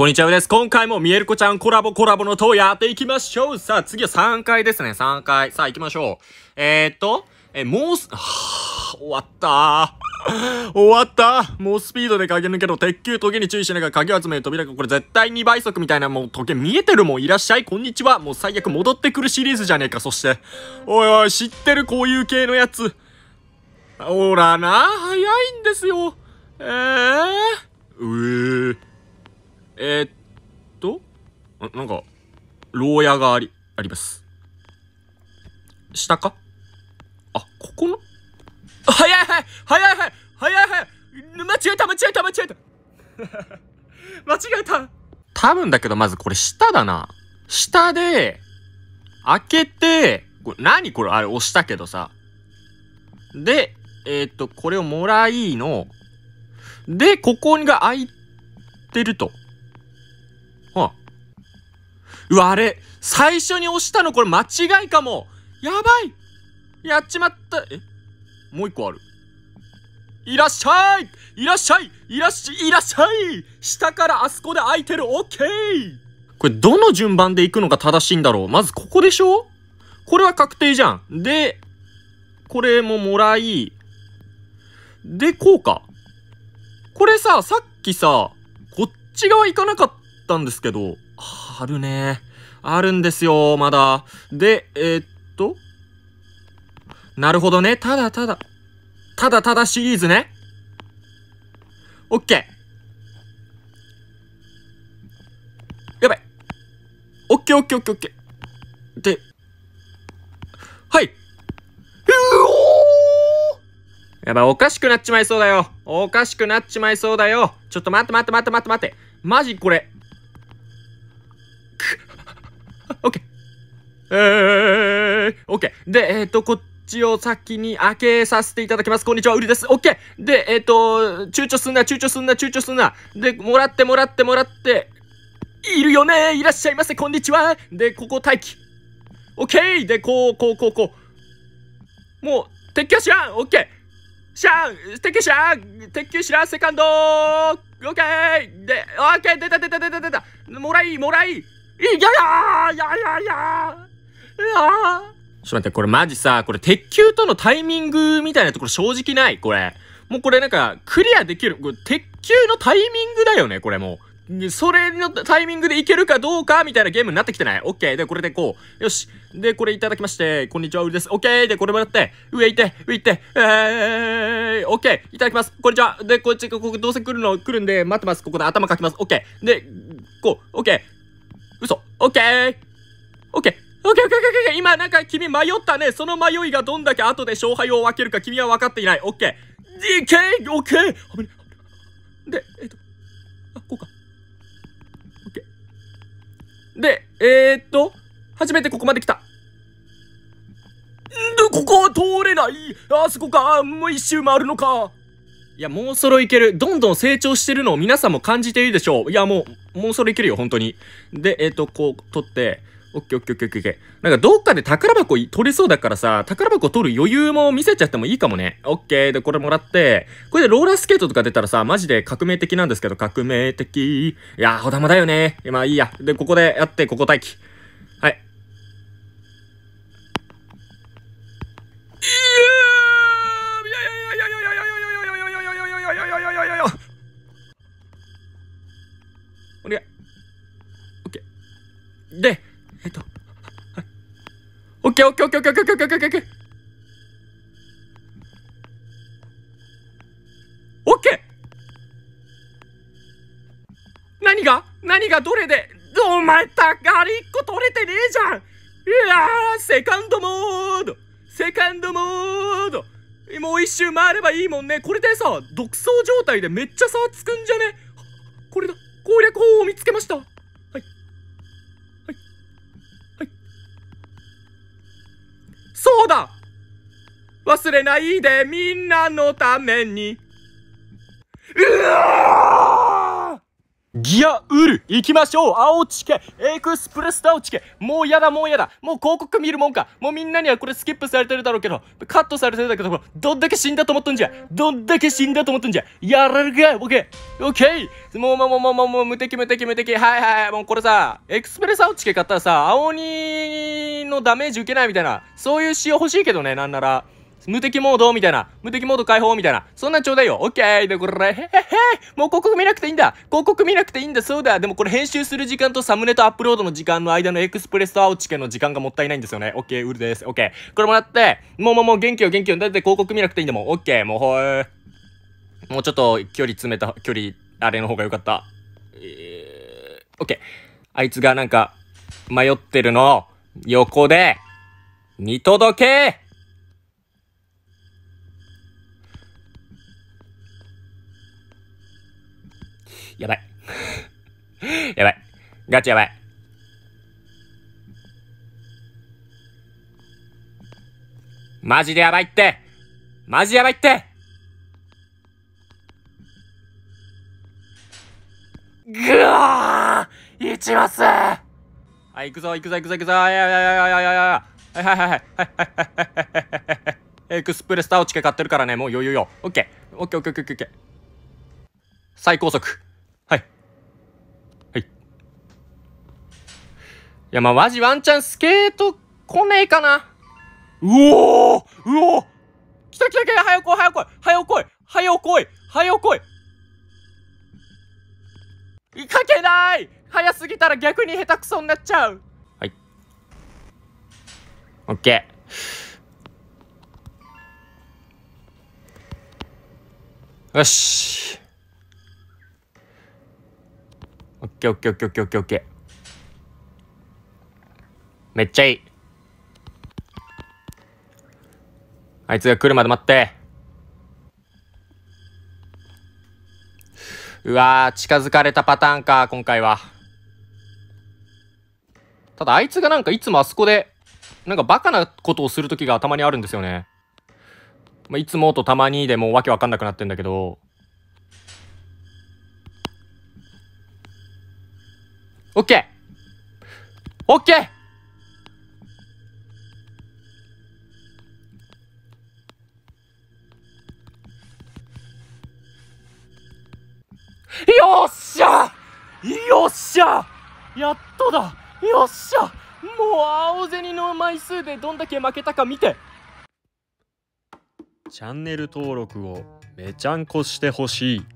こんにちはです。今回もミえるコちゃんコラボコラボの塔やっていきましょう。さあ、次は3回ですね。3回。さあ、行きましょう。えー、っと、え、もうす、はぁ、終わったー。終わったもうスピードで駆け抜けろ。鉄球、時に注意しながら鍵集める扉が、これ絶対2倍速みたいな、もう時計見えてるもん。いらっしゃい、こんにちは。もう最悪戻ってくるシリーズじゃねえか、そして。おいおい、知ってる、こういう系のやつ。ほらな、早いんですよ。ええー。うえー。小屋があり、あります。下かあ、ここの早い早い早い早い早い早い早い間違えた間違えた間違えた 間違えた多分だけどまずこれ下だな。下で、開けて、これ何これあれ押したけどさ。で、えー、っと、これをもらいの。で、ここが開いてると。はあ、うわ、あれ、最初に押したのこれ間違いかも。やばい。やっちまった。えもう一個ある。いらっしゃいいらっしゃいいらっしゃいいらっしゃい下からあそこで空いてるオッケーこれどの順番で行くのが正しいんだろうまずここでしょこれは確定じゃん。で、これももらい、で、こうか。これさ、さっきさ、こっち側行かなかっったんですけど、あるね。あるんですよ、まだ。で、えー、っと。なるほどね。ただただ。ただただシリーズね。オッケー。やばい。オッケーオッケーオッケーオッケー。で、はい。やばい、おかしくなっちまいそうだよ。おかしくなっちまいそうだよ。ちょっと待って待って待って待って待って。マジこれ、オッケー。えー、オッケー。で、えっ、ー、と、こっちを先に開けさせていただきます。こんにちは、うりです。オッケー。で、えっ、ー、と、躊躇すんな、躊躇すんな、躊躇すんな。で、もらってもらってもらって、いるよねいらっしゃいませ、こんにちは。で、ここ待機。オッケー。で、こう、こう、こう、こう。もう、撤去しやんケーしゃん撤去しゃん撤去しらセカンドオッケーで、オッケー出た出た出た出たもらいもらいいややーやややーちょっと待って、これマジさ、これ鉄球とのタイミングみたいなところ正直ないこれ。もうこれなんか、クリアできる。これ鉄球のタイミングだよねこれもう。それのタイミングでいけるかどうかみたいなゲームになってきてないオッケー。で、これでこう。よし。で、これいただきまして。こんにちは、ウルです。オッケー。で、これもらって。上行って、上行って。えー、オッケー。いただきます。こんにちは。で、こっち、ここ、どうせ来るの、来るんで、待ってます。ここで頭かきます。オッケー。で、こう、オッケー。嘘オッケーオッケーオッケーオッケーオッケー今なんか君迷ったね。その迷いがどんだけ後で勝敗を分けるか君は分かっていない。オッケー !DK! オッケーで、えっと、あ、こうか。オッケー。で、えー、っと、初めてここまで来た。んで、ここは通れないあ、そこか。もう一周回るのか。いや、もうそろいける。どんどん成長してるのを皆さんも感じているでしょう。いや、もう、もうそろいけるよ、本当に。で、えっ、ー、と、こう、取って、オッケーオッケーオッケーオッケー。なんかどっかで宝箱取れそうだからさ、宝箱取る余裕も見せちゃってもいいかもね。オッケーでこれもらって、これでローラースケートとか出たらさ、マジで革命的なんですけど、革命的。いやー、ほだまだよね。まあいいや。で、ここでやって、ここ待機。ケーオッケーオッケーオッケーオッケーオッケーオッケーオッケー何が何がどれでお前たあり1個取れてねえじゃんいやーセカンドモードセカンドモードもう一周回ればいいもんねこれでさ独走状態でめっちゃ差つくんじゃねこれだ攻略法を見つけましたそうだ忘れないでみんなのためにうわギアウル行きましょう青チケエクスプレスタ青チケもうやだもうやだもう広告見るもんかもうみんなにはこれスキップされてるだろうけどカットされてるだけどどんだけ死んだと思ったんじゃどんだけ死んだと思ったんじゃやられるかオッケーオッケーもうもうもうもうもうもう無敵無敵無敵はいはいもうこれさエクスプレス青チケ買ったらさ青鬼のダメージ受けないみたいなそういう仕様欲しいけどねなんなら無敵モードみたいな。無敵モード解放みたいな。そんなんちょうだいよ。オッケーで、これ、へへへもう広告見なくていいんだ広告見なくていいんだそうだでもこれ編集する時間とサムネとアップロードの時間の間のエクスプレスとウチ見の時間がもったいないんですよね。オッケー、ウルです。オッケー。これもらって、もうもうもう元気よ元気よ。だって広告見なくていいんだもん。オッケー、もうほー。もうちょっと距離詰めた、距離、あれの方がよかった。えー、オッケー。あいつがなんか、迷ってるの、横で、見届けやばい。やばい。ガチやばい。マジでやばいってマジやばいってぐわーちますはい、行くぞ、行くぞ、行くぞ、行くぞ、いやいやいやいやいやいやはいはいはいはいはい。エクスプレスターをチケ買ってるからね、もう余裕よ。オッケー、オッケー、オッケー、オッケー、オッケー。最高速。いや、まあ、マジワンチャンスケート来ねえかな。うおーうおー来た来た来た早来い早来い早来い早来い早来いかけない早すぎたら逆に下手くそになっちゃうはい。オッケー。よし。オッケーオッケーオッケーオッケーオッケー。めっちゃいい。あいつが来るまで待って。うわー、近づかれたパターンか、今回は。ただ、あいつがなんかいつもあそこで、なんかバカなことをする時がたまにあるんですよね。まあ、いつもとたまにでもうわけわかんなくなってんだけど。オッケーオッケーよっしゃよっしゃやっとだよっしゃもう青銭の枚数でどんだけ負けたか見てチャンネル登録をめちゃんこしてほしい。